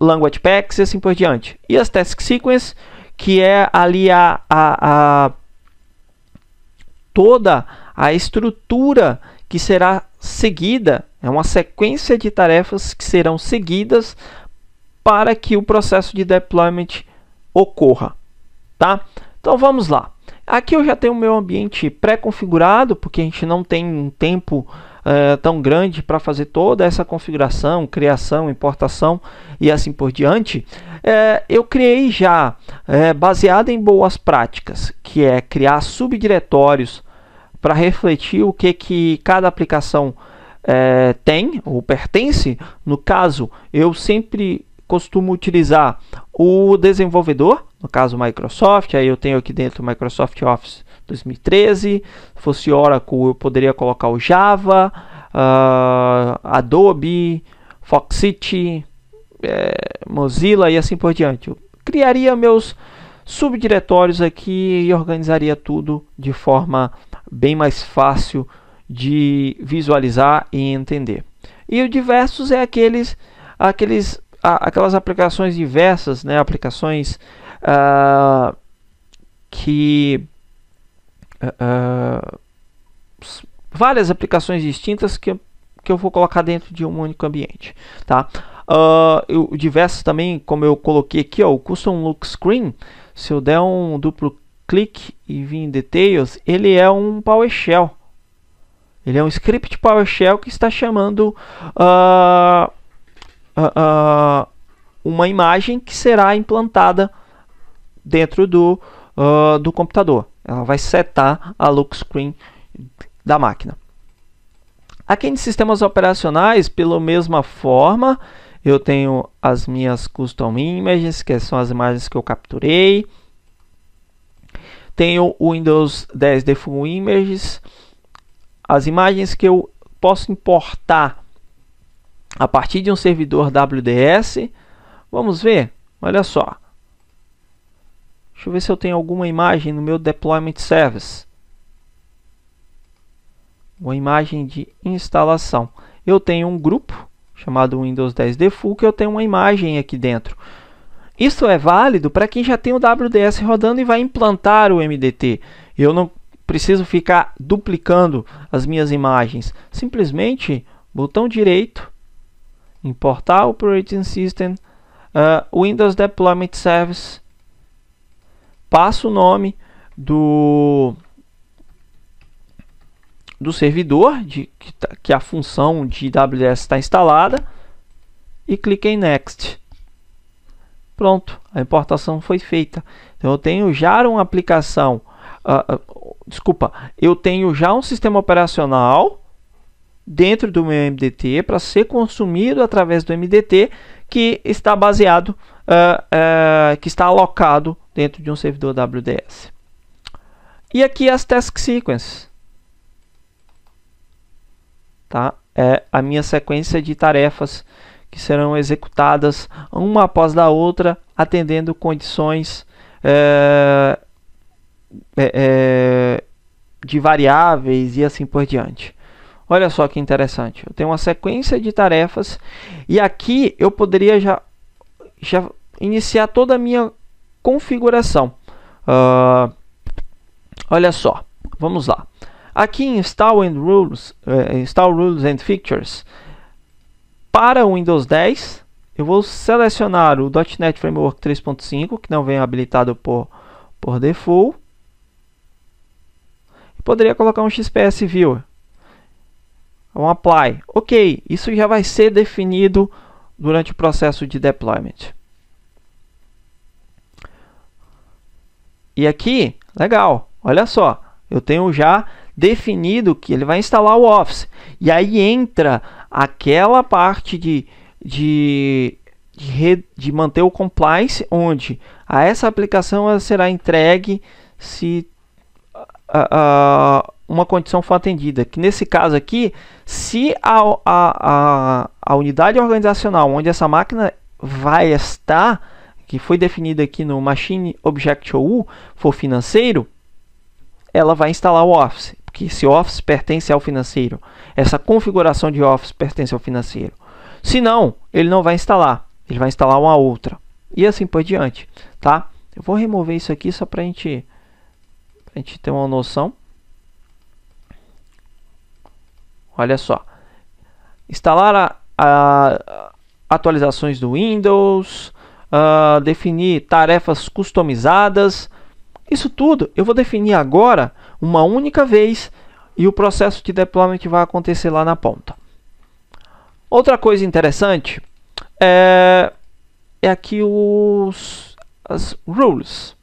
language packs e assim por diante. E as task sequence, que é ali a, a, a toda a estrutura que será seguida, é uma sequência de tarefas que serão seguidas para que o processo de deployment ocorra, tá? Então vamos lá. Aqui eu já tenho o meu ambiente pré-configurado, porque a gente não tem um tempo uh, tão grande para fazer toda essa configuração, criação, importação e assim por diante. Uh, eu criei já, uh, baseado em boas práticas, que é criar subdiretórios para refletir o que, que cada aplicação é, tem ou pertence. No caso, eu sempre costumo utilizar o desenvolvedor, no caso Microsoft, aí eu tenho aqui dentro Microsoft Office 2013, se fosse Oracle eu poderia colocar o Java, uh, Adobe, Foxit, é, Mozilla e assim por diante. Eu criaria meus subdiretórios aqui e organizaria tudo de forma bem mais fácil de visualizar e entender. E o diversos é aqueles, aqueles aquelas aplicações diversas, né? aplicações uh, que. Uh, várias aplicações distintas que, que eu vou colocar dentro de um único ambiente. Tá? Uh, diversos também, como eu coloquei aqui, ó, o Custom Look Screen, se eu der um duplo clique e vir em Details, ele é um PowerShell. Ele é um script PowerShell que está chamando uh, uh, uh, uma imagem que será implantada dentro do, do computador. Ela vai setar a look screen da máquina. Aqui em sistemas operacionais, pela mesma forma, eu tenho as minhas custom images, que são as imagens que eu capturei tenho o Windows 10 Default Images, as imagens que eu posso importar a partir de um servidor WDS. Vamos ver, olha só. Deixa eu ver se eu tenho alguma imagem no meu Deployment Service. Uma imagem de instalação. Eu tenho um grupo chamado Windows 10 Default que eu tenho uma imagem aqui dentro. Isso é válido para quem já tem o WDS rodando e vai implantar o MDT. Eu não preciso ficar duplicando as minhas imagens. Simplesmente, botão direito, importar o Operating System, uh, Windows Deployment Service, passo o nome do do servidor de que, tá, que a função de WDS está instalada e clique em Next. Pronto, a importação foi feita. Então, eu tenho já uma aplicação, uh, desculpa, eu tenho já um sistema operacional dentro do meu MDT para ser consumido através do MDT que está baseado, uh, que está alocado dentro de um servidor WDS. E aqui as task sequences. Tá? É a minha sequência de tarefas que serão executadas uma após a outra, atendendo condições é, é, de variáveis e assim por diante. Olha só que interessante. Eu tenho uma sequência de tarefas e aqui eu poderia já, já iniciar toda a minha configuração. Uh, olha só, vamos lá. Aqui em Install and Rules, uh, Install Rules and Features, para o Windows 10, eu vou selecionar o .NET Framework 3.5, que não vem habilitado por, por default. Eu poderia colocar um XPS Viewer. Um apply. Ok, isso já vai ser definido durante o processo de deployment. E aqui, legal, olha só, eu tenho já definido que ele vai instalar o Office. E aí entra aquela parte de, de, de, re, de manter o compliance, onde a essa aplicação será entregue se uma condição for atendida. Que nesse caso aqui, se a, a, a unidade organizacional onde essa máquina vai estar, que foi definida aqui no Machine Object OU, for financeiro, ela vai instalar o Office, porque esse Office pertence ao financeiro essa configuração de Office pertence ao financeiro. Se não, ele não vai instalar, ele vai instalar uma outra e assim por diante, tá? Eu vou remover isso aqui só para gente, a gente ter uma noção. Olha só, instalar a, a atualizações do Windows, uh, definir tarefas customizadas, isso tudo eu vou definir agora uma única vez e o processo de deployment vai acontecer lá na ponta. Outra coisa interessante é, é aqui os as rules.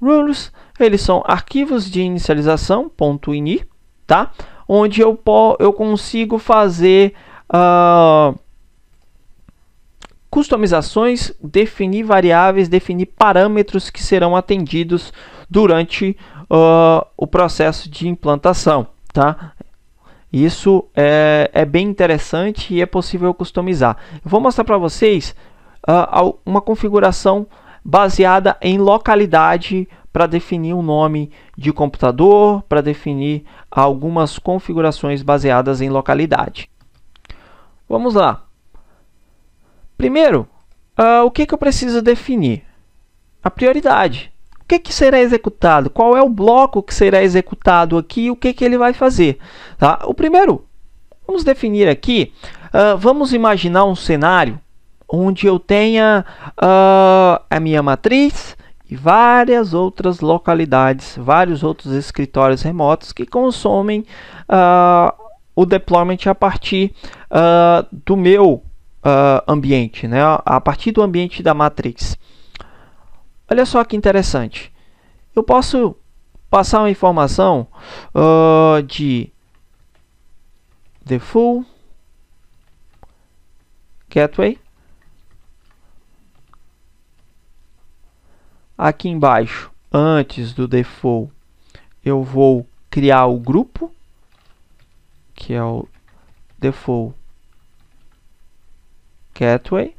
Rules, eles são arquivos de inicialização .ini, tá? Onde eu, eu consigo fazer uh, customizações, definir variáveis, definir parâmetros que serão atendidos durante uh, o processo de implantação, tá? Isso é, é, bem interessante e é possível customizar. Eu vou mostrar para vocês uh, uma configuração baseada em localidade para definir o nome de computador, para definir algumas configurações baseadas em localidade. Vamos lá. Primeiro, uh, o que, que eu preciso definir? A prioridade que, que será executado, qual é o bloco que será executado aqui e o que, que ele vai fazer. Tá? O primeiro, vamos definir aqui, uh, vamos imaginar um cenário onde eu tenha uh, a minha matriz e várias outras localidades, vários outros escritórios remotos que consomem uh, o deployment a partir do meu ambiente, né? a partir do ambiente da matriz. Olha só que interessante. Eu posso passar uma informação uh, de default gateway aqui embaixo antes do default eu vou criar o grupo que é o default gateway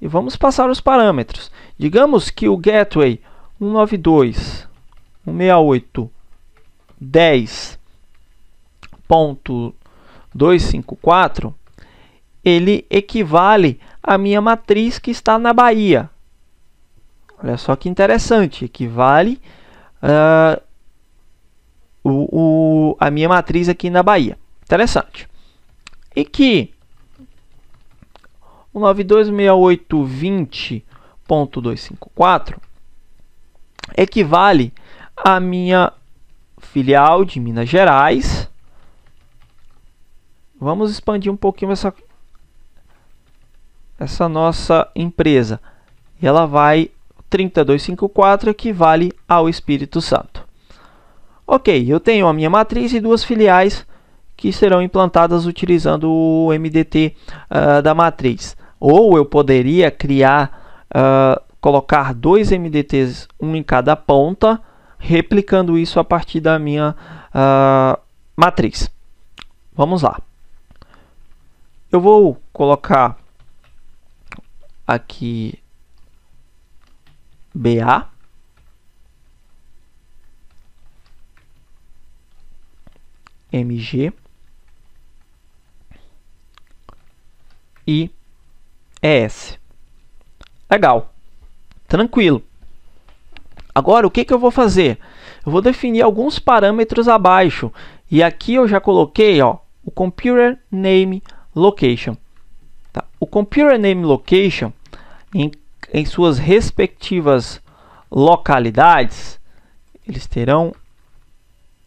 e vamos passar os parâmetros. Digamos que o gateway 192.168.10.254 ele equivale à minha matriz que está na Bahia. Olha só que interessante, equivale uh, o, o, a minha matriz aqui na Bahia. Interessante. E que o 926820.254 equivale à minha filial de Minas Gerais. Vamos expandir um pouquinho essa, essa nossa empresa. E ela vai 3254 equivale ao Espírito Santo. Ok, eu tenho a minha matriz e duas filiais que serão implantadas utilizando o MDT uh, ah, da matriz. Ou eu poderia criar, uh, colocar dois MDTs, um em cada ponta, replicando isso a partir da minha uh, ah, matriz. Vamos lá. Eu vou colocar aqui BA. MG e ES. Legal, tranquilo. Agora, o que, que eu vou fazer? Eu vou definir alguns parâmetros abaixo. E aqui eu já coloquei ó, o Computer Name Location. Tá? O Computer Name Location, em, em suas respectivas localidades, eles terão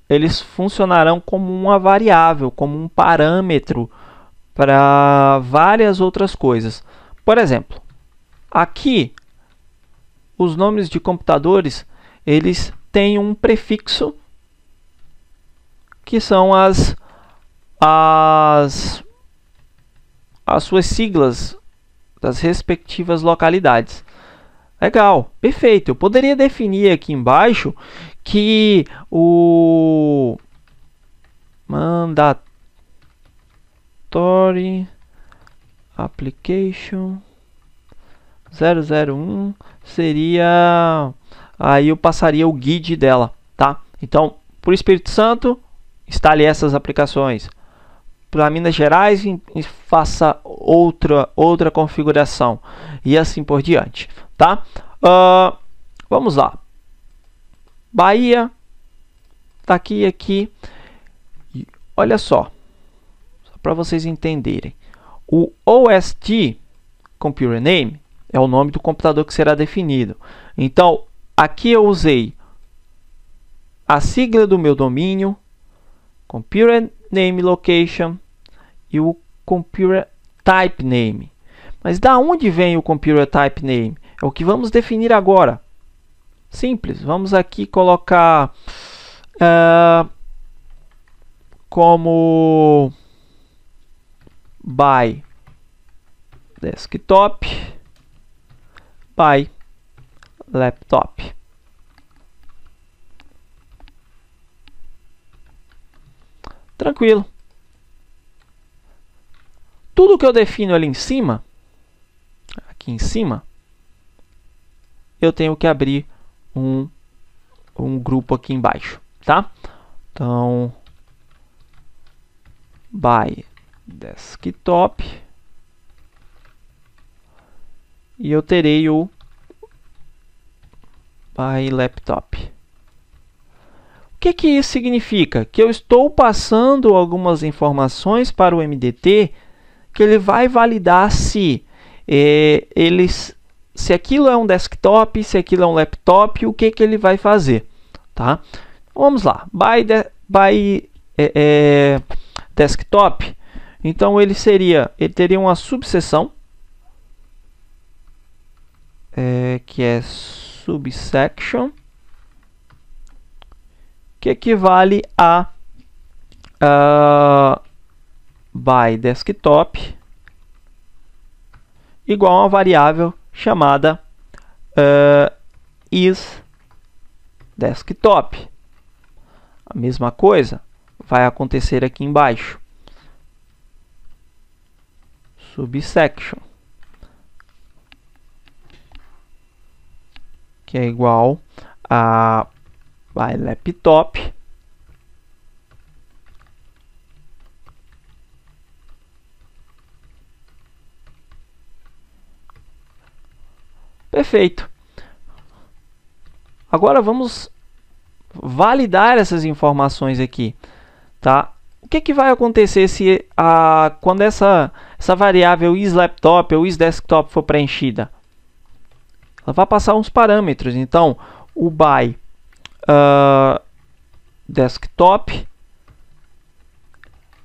eles funcionarão como uma variável, como um parâmetro para várias outras coisas. Por exemplo, aqui os nomes de computadores eles têm um prefixo que são as as as suas siglas das respectivas localidades. Legal, perfeito. Eu poderia definir aqui embaixo que o mandatário Story, Application 001 seria aí eu passaria o guide dela, tá? Então, por Espírito Santo, instale essas aplicações. Para Minas Gerais, faça outra outra configuração e assim por diante, tá? Uh, vamos lá. Bahia, tá aqui aqui. E olha só para vocês entenderem. O OST, Computer Name, é o nome do computador que será definido. Então, aqui eu usei a sigla do meu domínio, Computer Name Location e o Computer Type Name. Mas da onde vem o Computer Type Name? É o que vamos definir agora. Simples, vamos aqui colocar uh, como by desktop by laptop. Tranquilo. Tudo que eu defino ali em cima, aqui em cima, eu tenho que abrir um, um grupo aqui embaixo, tá? Então, by desktop e eu terei o by laptop. O que, que isso significa? Que eu estou passando algumas informações para o MDT que ele vai validar se é, eh, eles se aquilo é um desktop, se aquilo é um laptop, o que, que ele vai fazer, tá? Vamos lá, by, de, by é, é, desktop, então ele seria, ele teria uma subseção é, que é subsection que equivale a uh, by desktop igual a uma variável chamada uh, is desktop. A mesma coisa vai acontecer aqui embaixo subsection, que é igual a vai laptop Perfeito. Agora vamos validar essas informações aqui, tá? O que, é que vai acontecer se a quando essa essa variável isLaptop ou isDesktop for preenchida? Ela vai passar uns parâmetros. Então, o by uh, desktop,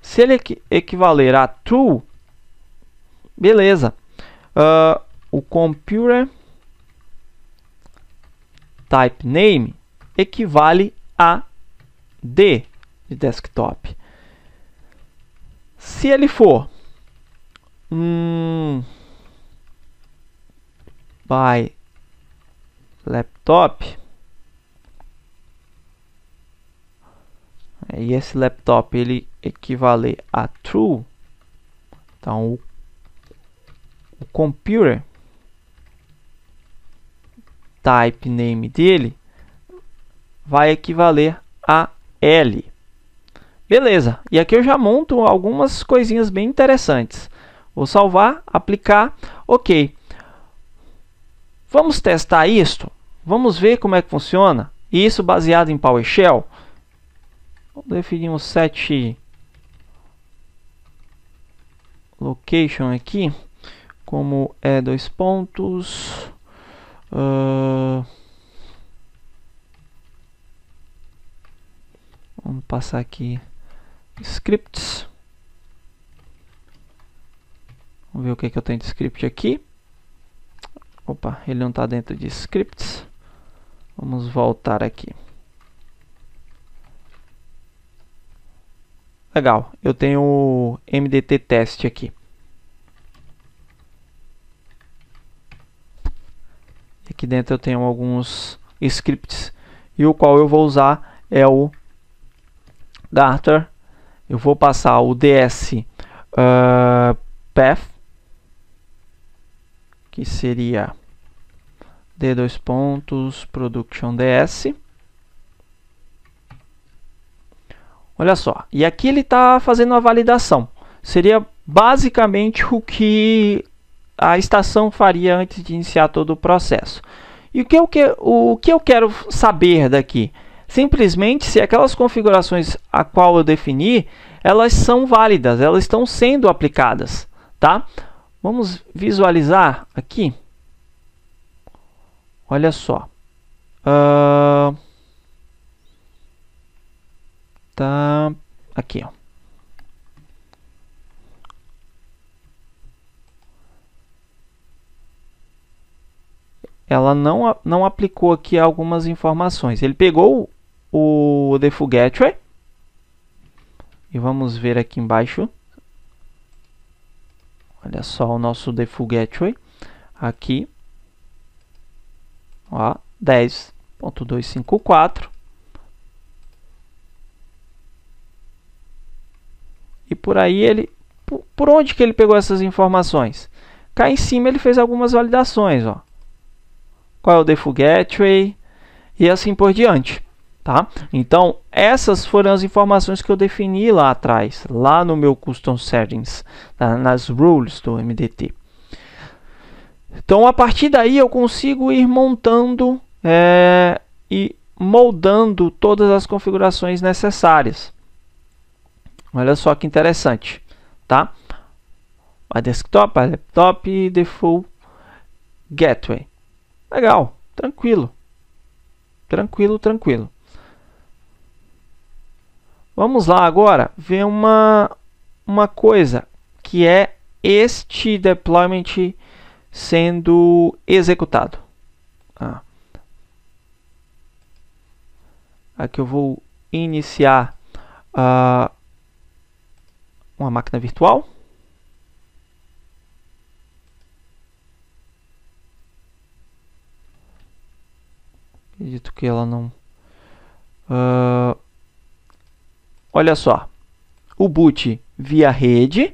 se ele equivaler a true, beleza. Uh, o computer type name equivale a D de desktop. Se ele for Hum, by laptop. E esse laptop ele equivale a true. Então o, o computer type name dele vai equivaler a L. Beleza, e aqui eu já monto algumas coisinhas bem interessantes. Vou salvar, aplicar, ok. Vamos testar isto? Vamos ver como é que funciona? Isso baseado em PowerShell. Vou definir um set location aqui, como é dois pontos. Uh, vamos passar aqui scripts. Vamos ver o que, que eu tenho de script aqui. Opa, ele não está dentro de scripts. Vamos voltar aqui. Legal, eu tenho o MDT teste aqui. Aqui dentro eu tenho alguns scripts e o qual eu vou usar é o Garter. Eu vou passar o ds uh, ah, path que seria d dois pontos production ds. Olha só, e aqui ele está fazendo a validação. Seria basicamente o que a estação faria antes de iniciar todo o processo. E o que eu, que, o que eu quero saber daqui? Simplesmente se aquelas configurações a qual eu defini, elas são válidas, elas estão sendo aplicadas, tá? Vamos visualizar aqui. Olha só. Uh, tá aqui, ó. Ela não, não aplicou aqui algumas informações. Ele pegou o default gateway. E vamos ver aqui embaixo. Olha só o nosso default gateway aqui. Ó, 10.254. E por aí ele por onde que ele pegou essas informações? Cá em cima ele fez algumas validações, ó. Qual é o default gateway e assim por diante. Tá? Então, essas foram as informações que eu defini lá atrás, lá no meu Custom Settings, tá? nas Rules do MDT. Então, a partir daí, eu consigo ir montando é, e moldando todas as configurações necessárias. Olha só que interessante, tá? desktop, a laptop, default, gateway. Legal, tranquilo. Tranquilo, tranquilo. Vamos lá agora ver uma, uma coisa que é este deployment sendo executado. Ah. Aqui eu vou iniciar uh, uma máquina virtual. Acredito que ela não... Ah, Olha só, o boot via rede,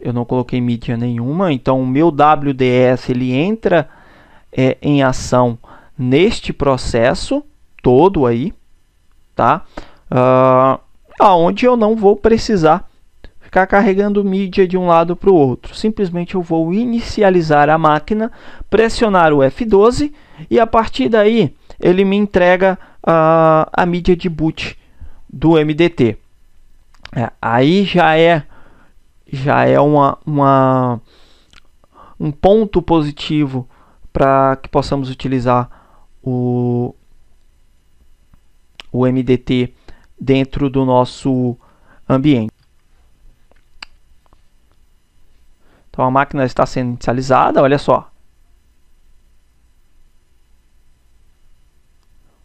eu não coloquei mídia nenhuma, então o meu WDS ele entra é, em ação neste processo todo aí, tá? Uh, aonde eu não vou precisar ficar carregando mídia de um lado para o outro. Simplesmente eu vou inicializar a máquina, pressionar o F12 e a partir daí ele me entrega uh, a mídia de boot do MDT. É, aí já é já é uma, uma um ponto positivo para que possamos utilizar o, o MDT dentro do nosso ambiente. Então a máquina está sendo inicializada, olha só.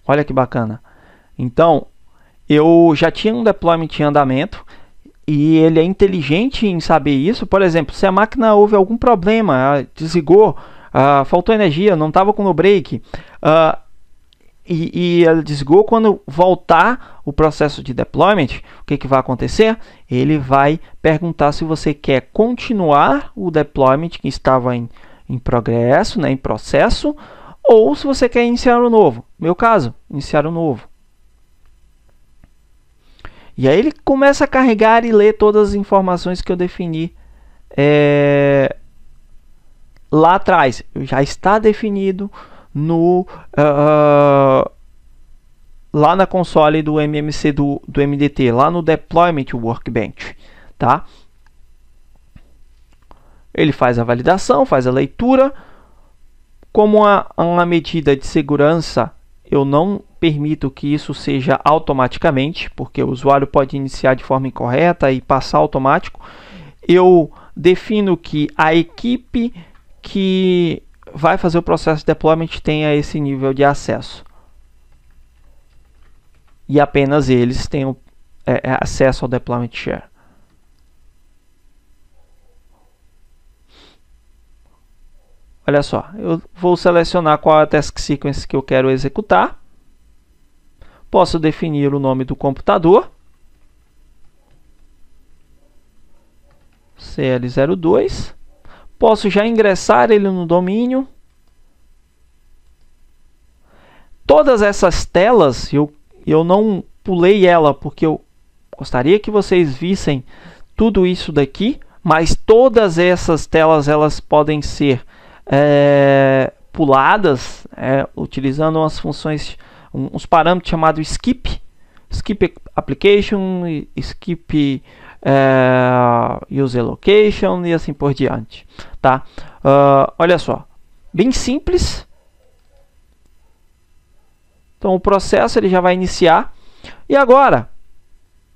Olha que bacana. Então, eu já tinha um deployment em andamento e ele é inteligente em saber isso. Por exemplo, se a máquina houve algum problema, desligou, uh, faltou energia, não estava com no break, uh, e, e ela desligou, quando voltar o processo de deployment, o que, que vai acontecer? Ele vai perguntar se você quer continuar o deployment que estava em, em progresso, né, em processo, ou se você quer iniciar o um novo. Meu caso, iniciar o um novo. E aí ele começa a carregar e ler todas as informações que eu defini é, lá atrás. Já está definido no uh, lá na console do MMC do, do MDT, lá no Deployment Workbench, tá? Ele faz a validação, faz a leitura. Como uma, uma medida de segurança, eu não permito que isso seja automaticamente, porque o usuário pode iniciar de forma incorreta e passar automático. Eu defino que a equipe que vai fazer o processo de deployment tenha esse nível de acesso. E apenas eles tenham é, é acesso ao deployment share. Olha só, eu vou selecionar qual é a task sequence que eu quero executar. Posso definir o nome do computador. CL02. Posso já ingressar ele no domínio. Todas essas telas, eu, eu não pulei ela porque eu gostaria que vocês vissem tudo isso daqui, mas todas essas telas elas podem ser é, puladas é, utilizando as funções uns parâmetros chamados skip, skip application, skip é, user location e assim por diante, tá? Uh, olha só, bem simples. Então o processo ele já vai iniciar e agora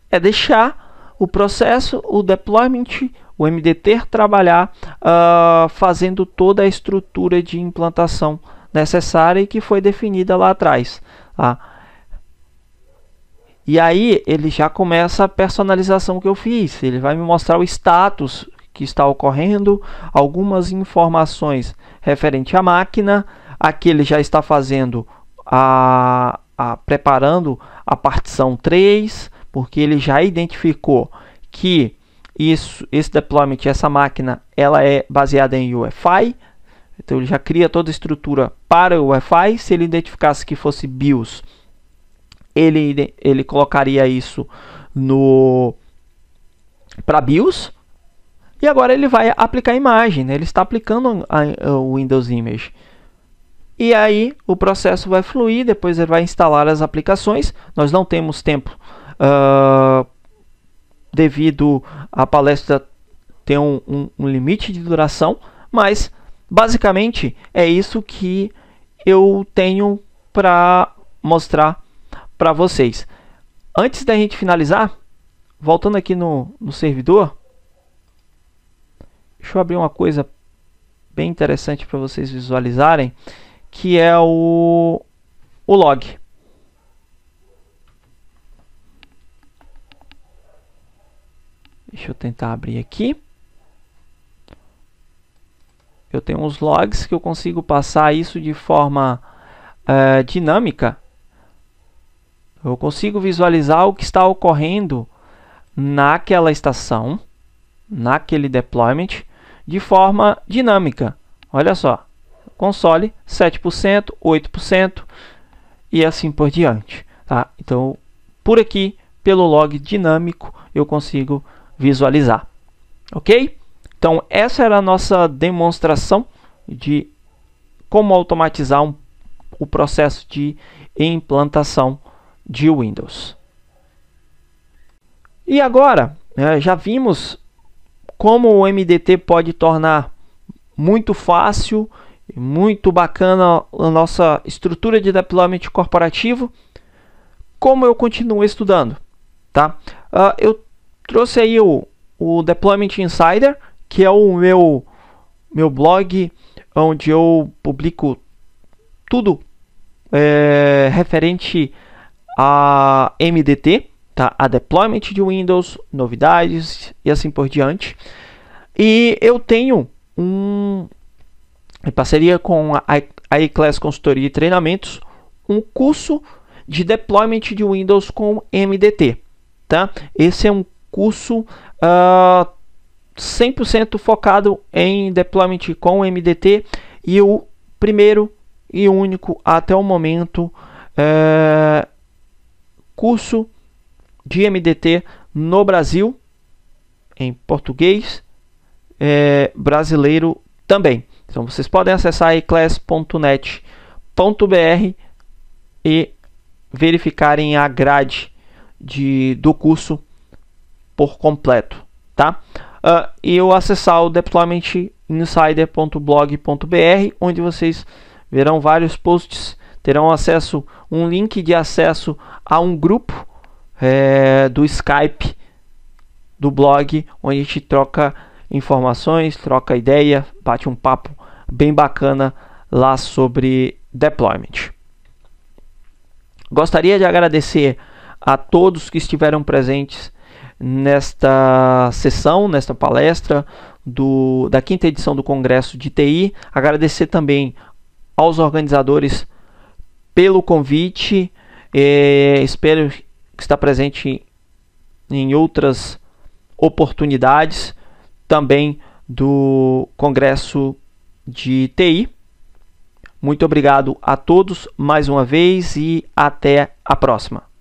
é deixar o processo, o deployment, o MDT trabalhar uh, fazendo toda a estrutura de implantação necessária e que foi definida lá atrás. Tá? E aí ele já começa a personalização que eu fiz. Ele vai me mostrar o status que está ocorrendo, algumas informações referente à máquina. Aqui ele já está fazendo a, a preparando a partição 3, porque ele já identificou que isso, esse deployment, essa máquina, ela é baseada em UEFI, então ele já cria toda a estrutura para o Wi-Fi. Se ele identificasse que fosse BIOS, ele, ele colocaria isso no para BIOS. E agora ele vai aplicar a imagem, né? ele está aplicando o Windows Image. E aí o processo vai fluir, depois ele vai instalar as aplicações. Nós não temos tempo uh, devido à palestra ter um, um, um limite de duração, mas Basicamente é isso que eu tenho para mostrar para vocês. Antes da gente finalizar, voltando aqui no, no servidor, deixa eu abrir uma coisa bem interessante para vocês visualizarem, que é o, o log. Deixa eu tentar abrir aqui eu tenho uns logs que eu consigo passar isso de forma uh, dinâmica. Eu consigo visualizar o que está ocorrendo naquela estação, naquele deployment, de forma dinâmica. Olha só, console 7%, 8% e assim por diante. Tá? Então, por aqui, pelo log dinâmico, eu consigo visualizar. Ok? Então, essa era a nossa demonstração de como automatizar um, o processo de implantação de Windows. E agora, né, já vimos como o MDT pode tornar muito fácil e muito bacana a nossa estrutura de deployment corporativo. Como eu continuo estudando, tá? Uh, eu trouxe aí o, o Deployment Insider, que é o meu meu blog onde eu publico tudo é, referente a MDT, tá? A deployment de Windows, novidades e assim por diante. E eu tenho um em parceria com a, a iClass Consultoria e Treinamentos, um curso de deployment de Windows com MDT, tá? Esse é um curso uh, 100% focado em deployment com MDT e o primeiro e único até o momento é, curso de MDT no Brasil em português é, brasileiro também. Então vocês podem acessar eclass.net.br e verificarem a grade de, do curso por completo, tá? uh, e eu acessar o deploymentinsider.blog.br, onde vocês verão vários posts, terão acesso um link de acesso a um grupo é, do Skype do blog, onde a gente troca informações, troca ideia, bate um papo bem bacana lá sobre deployment. Gostaria de agradecer a todos que estiveram presentes nesta sessão, nesta palestra do, da quinta edição do Congresso de TI. Agradecer também aos organizadores pelo convite. É, espero que está presente em outras oportunidades também do Congresso de TI. Muito obrigado a todos mais uma vez e até a próxima.